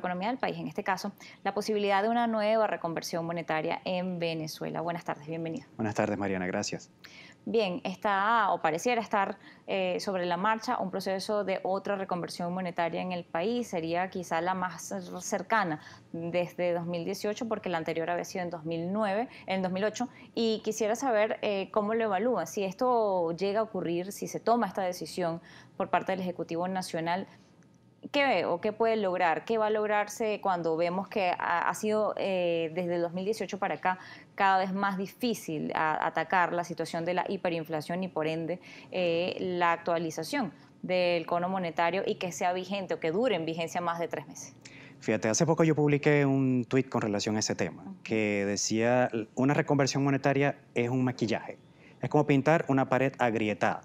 economía del país, en este caso, la posibilidad de una nueva reconversión monetaria en Venezuela. Buenas tardes, bienvenida. Buenas tardes, Mariana, gracias. Bien, está o pareciera estar eh, sobre la marcha un proceso de otra reconversión monetaria en el país, sería quizá la más cercana desde 2018 porque la anterior había sido en 2009, en 2008, y quisiera saber eh, cómo lo evalúa, si esto llega a ocurrir, si se toma esta decisión por parte del Ejecutivo Nacional, ¿qué ve o qué puede lograr? ¿Qué va a lograrse cuando vemos que ha, sido eh, desde el 2018 para acá cada vez más difícil atacar la situación de la hiperinflación y por ende eh, la actualización del cono monetario y que sea vigente o que dure en vigencia más de tres meses? Fíjate, hace poco yo publiqué un tuit con relación a ese tema, que decía, una reconversión monetaria es un maquillaje, es como pintar una pared agrietada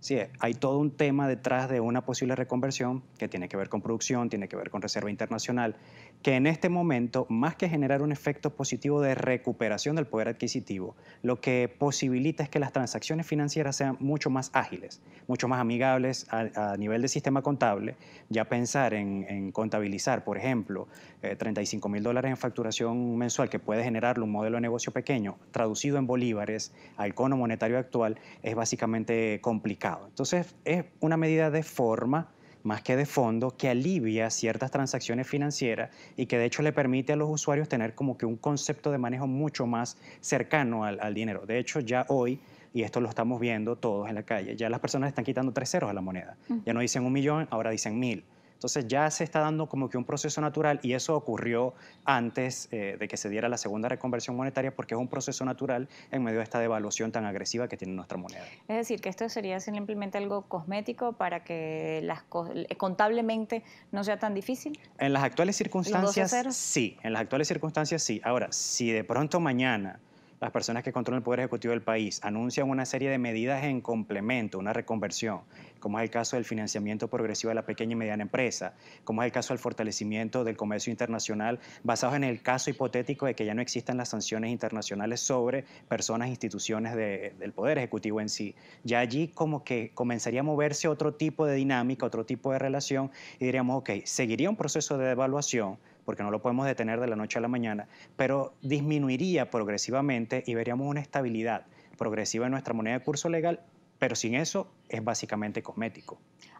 Sí, eh, hay todo un tema detrás de una posible reconversión que tiene que ver con producción, tiene que ver con reserva internacional que en este momento, más que generar un efecto positivo de recuperación del poder adquisitivo, lo que posibilita es que las transacciones financieras sean mucho más ágiles, mucho más amigables a, nivel de sistema contable. Ya pensar en, contabilizar, por ejemplo, 35 eh, mil dólares en facturación mensual que puede generar un modelo de negocio pequeño, traducido en bolívares al cono monetario actual, es básicamente complicado. Entonces, es una medida de forma más que de fondo, que alivia ciertas transacciones financieras y que de hecho le permite a los usuarios tener como que un concepto de manejo mucho más cercano al, dinero. De hecho, ya hoy y esto lo estamos viendo todos en la calle. Ya las personas están quitando tres ceros a la moneda. Mm. Ya no dicen un millón, ahora dicen mil. Entonces ya se está dando como que un proceso natural y eso ocurrió antes eh, de que se diera la segunda reconversión monetaria porque es un proceso natural en medio de esta devaluación tan agresiva que tiene nuestra moneda. Es decir, que esto sería simplemente algo cosmético para que las contablemente no sea tan difícil. En las actuales circunstancias sí, en las actuales circunstancias sí. Ahora, si de pronto mañana las personas que controlan el Poder Ejecutivo del país anuncian una serie de medidas en complemento, una reconversión, como es el caso del financiamiento progresivo de la pequeña y mediana empresa, como es el caso del fortalecimiento del comercio internacional, basado en el caso hipotético de que ya no existan las sanciones internacionales sobre personas e instituciones del Poder Ejecutivo en sí. Ya allí como que comenzaría a moverse otro tipo de dinámica, otro tipo de relación y diríamos, ok, seguiría un proceso de devaluación, porque no lo podemos detener de la noche a la mañana, pero disminuiría progresivamente y veríamos una estabilidad progresiva en nuestra moneda de curso legal pero sin eso es básicamente cosmético.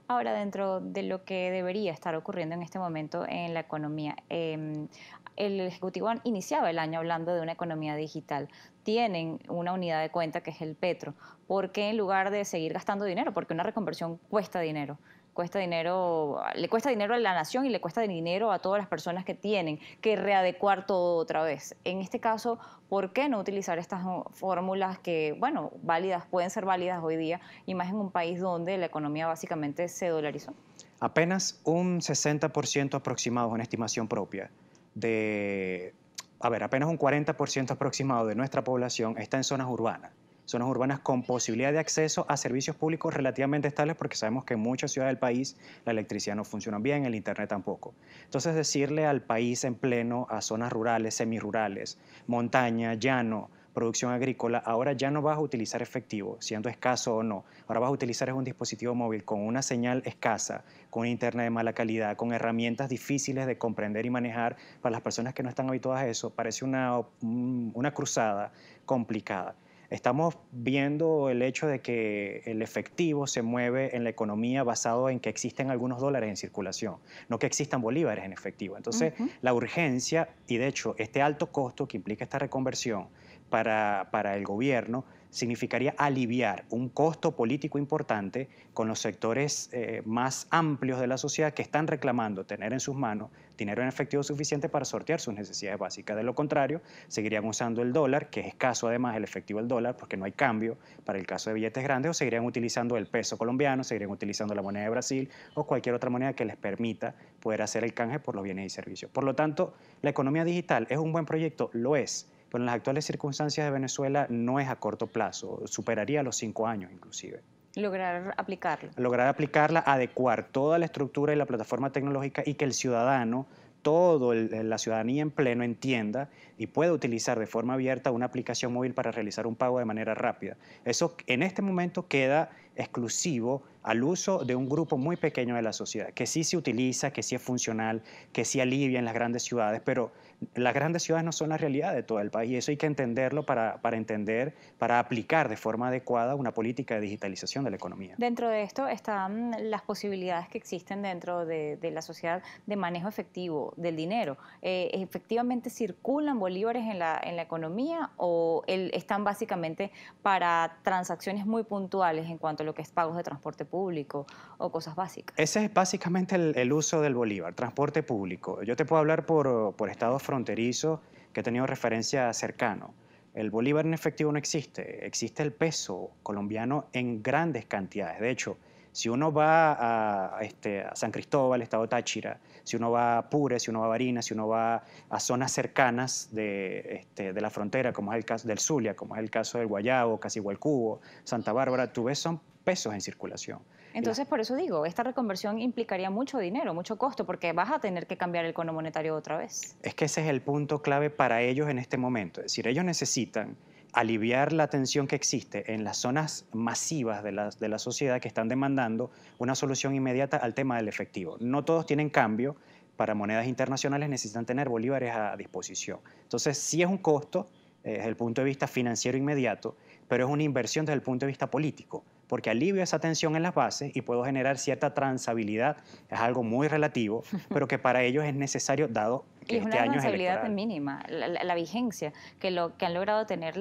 Ahora, dentro de lo que debería estar ocurriendo en este momento en la economía, em, el Ejecutivo iniciaba el año hablando de una economía digital. Tienen una unidad de cuenta que es el Petro. ¿Por qué en lugar de seguir gastando dinero? Porque una reconversión cuesta dinero cuesta dinero, le cuesta dinero a la nación y le cuesta dinero a todas las personas que tienen que readecuar todo otra vez. En este caso, ¿por qué no utilizar estas uh, fórmulas que, bueno, válidas, pueden ser válidas hoy día y más en un país donde la economía básicamente se dolarizó? Apenas un 60% aproximado, en estimación propia, de, a ver, apenas un 40% aproximado de nuestra población está en zonas urbanas zonas urbanas con posibilidad de acceso a servicios públicos relativamente estables, porque sabemos que en muchas ciudades del país la electricidad no funciona bien, el Internet tampoco. Entonces, decirle al país en pleno a zonas rurales, semirurales, montaña, llano, producción agrícola, ahora ya no vas a utilizar efectivo, siendo escaso o no. Ahora vas a utilizar un dispositivo móvil con una señal escasa, con internet de mala calidad, con herramientas difíciles de comprender y manejar para las personas que no están habituadas a eso. Parece una, una cruzada complicada. Estamos viendo el hecho de que el efectivo se mueve en la economía basado en que existen algunos dólares en circulación, no que existan bolívares en efectivo. Entonces, la urgencia y de hecho este alto costo que implica esta reconversión, para, el gobierno significaría aliviar un costo político importante con los sectores eh, más amplios de la sociedad que están reclamando tener en sus manos dinero en efectivo suficiente para sortear sus necesidades básicas. De lo contrario, seguirían usando el dólar, que es escaso además el efectivo del dólar, porque no hay cambio para el caso de billetes grandes, o seguirían utilizando el peso colombiano, seguirían utilizando la moneda de Brasil o cualquier otra moneda que les permita poder hacer el canje por los bienes y servicios. Por lo tanto, la economía digital es un buen proyecto, lo es pero en las actuales circunstancias de Venezuela no es a corto plazo, superaría los cinco años inclusive. Lograr aplicarla. Lograr aplicarla, adecuar toda la estructura y la plataforma tecnológica y que el ciudadano, toda la ciudadanía en pleno entienda y pueda utilizar de forma abierta una aplicación móvil para realizar un pago de manera rápida. Eso en este momento queda exclusivo al uso de un grupo muy pequeño de la sociedad, que sí se utiliza, que sí es funcional, que sí alivia en las grandes ciudades, pero las grandes ciudades no son la realidad de todo el país y eso hay que entenderlo para, entender, para aplicar de forma adecuada una política de digitalización de la economía. Dentro de esto están las posibilidades que existen dentro de, la sociedad de manejo efectivo del dinero. Eh, ¿Efectivamente circulan bolívares en la, economía o están básicamente para transacciones muy puntuales en cuanto a lo que es pagos de transporte público o cosas básicas? Ese es básicamente el, uso del bolívar, transporte público. Yo te puedo hablar por, por Estados fronterizo que he tenido referencia cercano. El bolívar en efectivo no existe, existe el peso colombiano en grandes cantidades. De hecho, si uno va a, este, San Cristóbal, estado Táchira, si uno va a Pure, si uno va a Barinas, si uno va a zonas cercanas de, este, la frontera, como es el caso del Zulia, como es el caso del Guayabo, Cubo, Santa Bárbara, tú ves son pesos en circulación. Entonces, por eso digo, esta reconversión implicaría mucho dinero, mucho costo, porque vas a tener que cambiar el cono monetario otra vez. Es que ese es el punto clave para ellos en este momento. Es decir, ellos necesitan aliviar la tensión que existe en las zonas masivas de la, sociedad que están demandando una solución inmediata al tema del efectivo. No todos tienen cambio, para monedas internacionales necesitan tener bolívares a disposición. Entonces, sí es un costo eh, desde el punto de vista financiero inmediato, pero es una inversión desde el punto de vista político porque alivio esa tensión en las bases y puedo generar cierta transabilidad. Es algo muy relativo, pero que para ellos es necesario dado que este año es el. año es mínima, la, vigencia que, lo, que han logrado tener,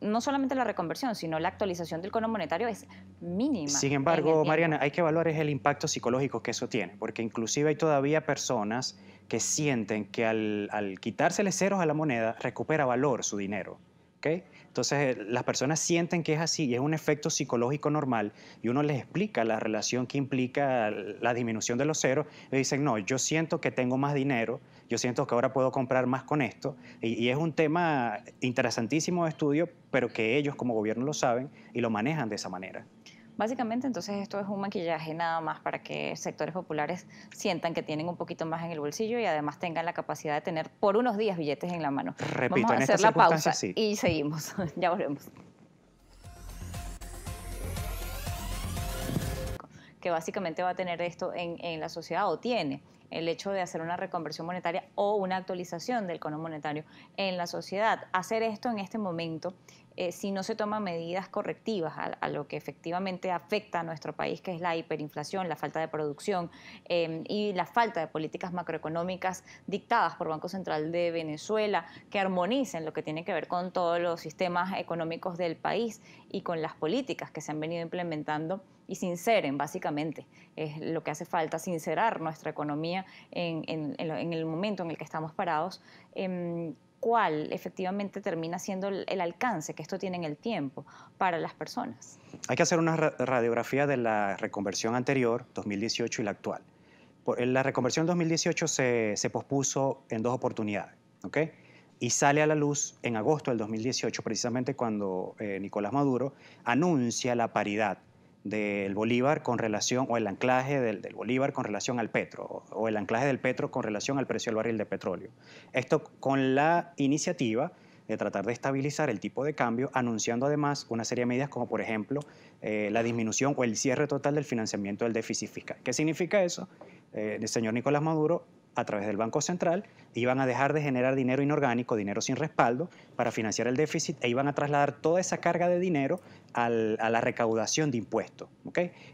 no solamente la reconversión, sino la actualización del cono monetario es mínima. Sin embargo, Mariana, hay que valorar el impacto psicológico que eso tiene, porque inclusive hay todavía personas que sienten que al, quitárseles ceros a la moneda recupera valor su dinero. Entonces eh, las personas sienten que es así y es un efecto psicológico normal y uno les explica la relación que implica la disminución de los ceros y dicen, no, yo siento que tengo más dinero, yo siento que ahora puedo comprar más con esto y, y es un tema interesantísimo de estudio, pero que ellos como gobierno lo saben y lo manejan de esa manera. Básicamente, entonces esto es un maquillaje nada más para que sectores populares sientan que tienen un poquito más en el bolsillo y además tengan la capacidad de tener por unos días billetes en la mano. Repito, Vamos a hacer la pausa y seguimos. ya volvemos. que básicamente va a tener esto en, en, la sociedad o tiene el hecho de hacer una reconversión monetaria o una actualización del cono monetario en la sociedad. Hacer esto en este momento eh, si no se toman medidas correctivas a, lo que efectivamente afecta a nuestro país, que es la hiperinflación, la falta de producción em, y la falta de políticas macroeconómicas dictadas por Banco Central de Venezuela, que armonicen lo que tiene que ver con todos los sistemas económicos del país y con las políticas que se han venido implementando y sinceren, básicamente. Es lo que hace falta, sincerar nuestra economía en, el momento en el que estamos parados. Em, cuál efectivamente termina siendo el alcance que esto tiene en el tiempo para las personas. Hay que hacer una radiografía de la reconversión anterior, 2018, y la actual. la reconversión 2018 se, se pospuso en dos oportunidades, ¿ok? Y sale a la luz en agosto del 2018, precisamente cuando eh, Nicolás Maduro anuncia la paridad del Bolívar con relación, o el anclaje del, Bolívar con relación al petro, o, el anclaje del petro con relación al precio del barril de petróleo. Esto con la iniciativa de tratar de estabilizar el tipo de cambio, anunciando además una serie de medidas como por ejemplo eh, la disminución o el cierre total del financiamiento del déficit fiscal. ¿Qué significa eso? Eh, señor Nicolás Maduro a través del Banco Central, iban a dejar de generar dinero inorgánico, dinero sin respaldo, para financiar el déficit e iban a trasladar toda esa carga de dinero a la recaudación de impuestos.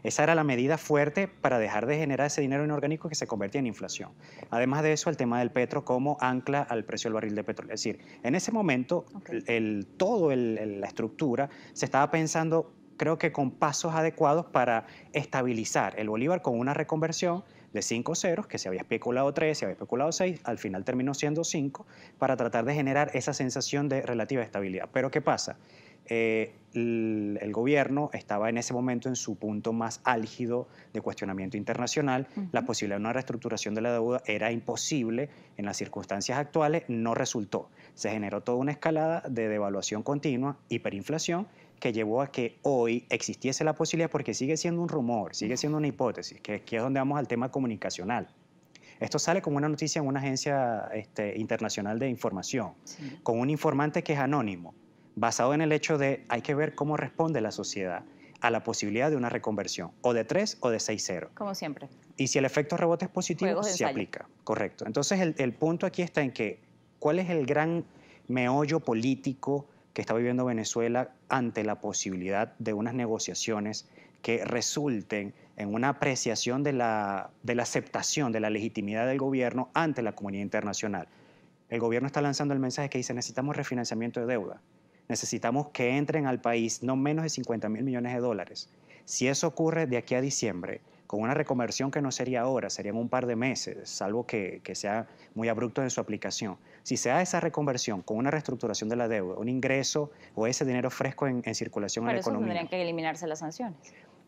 Esa era la medida fuerte para dejar de generar ese dinero inorgánico que se convertía en inflación. Además de eso, el tema del petro como ancla al precio del barril de petróleo. Es decir, en ese momento, toda el, todo la estructura se estaba pensando creo que con pasos adecuados para estabilizar el bolívar con una reconversión de 5 ceros, que se había especulado tres, se había especulado seis, al final terminó siendo cinco, para tratar de generar esa sensación de relativa estabilidad. Pero ¿qué pasa? Eh, el, gobierno estaba en ese momento en su punto más álgido de cuestionamiento internacional. La posibilidad de una reestructuración de la deuda era imposible en las circunstancias actuales, no resultó. Se generó toda una escalada de devaluación continua, hiperinflación, que llevó a que hoy existiese la posibilidad, porque sigue siendo un rumor, sigue siendo una hipótesis, que aquí es donde vamos al tema comunicacional. Esto sale como una noticia en una agencia este, internacional de información, con un informante que es anónimo, basado en el hecho de hay que ver cómo responde la sociedad a la posibilidad de una reconversión, o de 3 o de 6-0. Como siempre. Y si el efecto rebote es positivo, se aplica. Correcto. Entonces el, el punto aquí está en que cuál es el gran meollo político que está viviendo Venezuela ante la posibilidad de unas negociaciones que resulten en una apreciación de la, aceptación, de la legitimidad del gobierno ante la comunidad internacional. El gobierno está lanzando el mensaje que dice necesitamos refinanciamiento de deuda, necesitamos que entren al país no menos de 50 mil millones de dólares. Si eso ocurre de aquí a diciembre, con una reconversión que no sería ahora, serían un par de meses, salvo que, sea muy abrupto en su aplicación. Si se da esa reconversión con una reestructuración de la deuda, un ingreso o ese dinero fresco en, circulación en la eso tendrían que eliminarse las sanciones.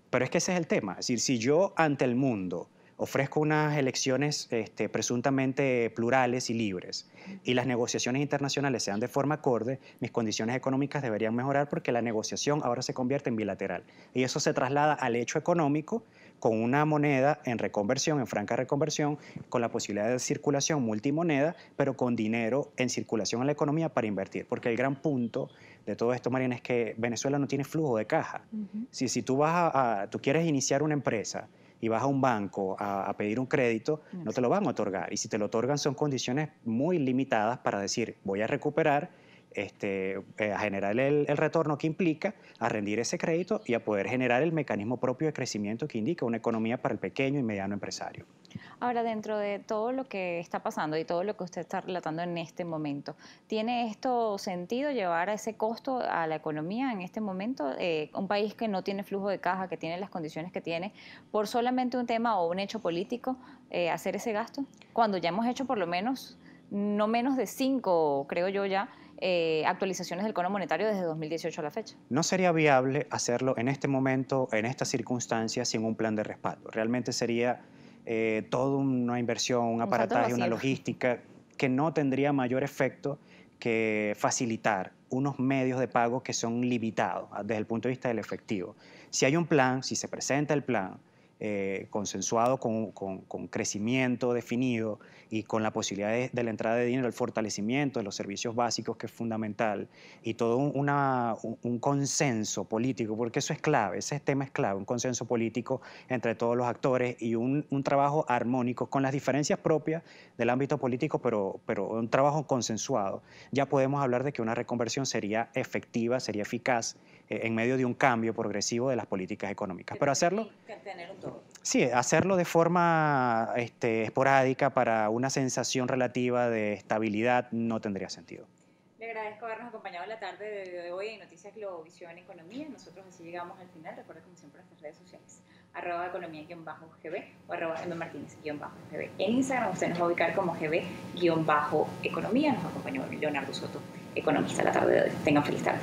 Pero es que ese es el tema. Es decir, si yo ante el mundo ofrezco unas elecciones este, presuntamente plurales y libres y las negociaciones internacionales sean de forma acorde, mis condiciones económicas deberían mejorar porque la negociación ahora se convierte en bilateral. Y eso se traslada al hecho económico con una moneda en reconversión, en franca reconversión, con la posibilidad de circulación multimoneda, pero con dinero en circulación en la economía para invertir. Porque el gran punto de todo esto, Mariana, es que Venezuela no tiene flujo de caja. si, si, tú vas a, tú quieres iniciar una empresa y vas a un banco a, pedir un crédito, no te lo van a otorgar. Y si te lo otorgan son condiciones muy limitadas para decir, voy a recuperar este, eh, a generar el, retorno que implica, a rendir ese crédito y a poder generar el mecanismo propio de crecimiento que indica una economía para el pequeño y mediano empresario. Ahora, dentro de todo lo que está pasando y todo lo que usted está relatando en este momento, ¿tiene esto sentido llevar a ese costo a la economía en este momento? Eh, un país que no tiene flujo de caja, que tiene las condiciones que tiene, por solamente un tema o un hecho político, eh, hacer ese gasto, cuando ya hemos hecho por lo menos no menos de cinco, creo yo ya, eh, actualizaciones del cono monetario desde 2018 a la fecha. No sería viable hacerlo en este momento, en estas circunstancias, sin un plan de respaldo. Realmente sería eh, toda una inversión, un aparataje, una logística que no tendría mayor efecto que facilitar unos medios de pago que son limitados ah, desde el punto de vista del efectivo. Si hay un plan, si se presenta el plan, eh, consensuado con, con, crecimiento definido y con la posibilidad de, la entrada de dinero, el fortalecimiento de los servicios básicos, que es fundamental, y todo un, consenso político, porque eso es clave, ese tema es clave, un consenso político entre todos los actores y un, trabajo armónico con las diferencias propias del ámbito político, pero, pero un trabajo consensuado. Ya podemos hablar de que una reconversión sería efectiva, sería eficaz eh, en medio de un cambio progresivo de las políticas económicas. Pero hacerlo... Sí, hacerlo de forma este, esporádica para una sensación relativa de estabilidad no tendría sentido. Le agradezco habernos acompañado la tarde de hoy en Noticias Globovisión Economía. Nosotros así llegamos al final. Recuerda como siempre nuestras redes sociales, arroba economía-gb o arroba martínez gb En Instagram usted nos va a ubicar como gb-economía. Nos acompañó Leonardo Soto, economista, la tarde de hoy. Tengan feliz tarde.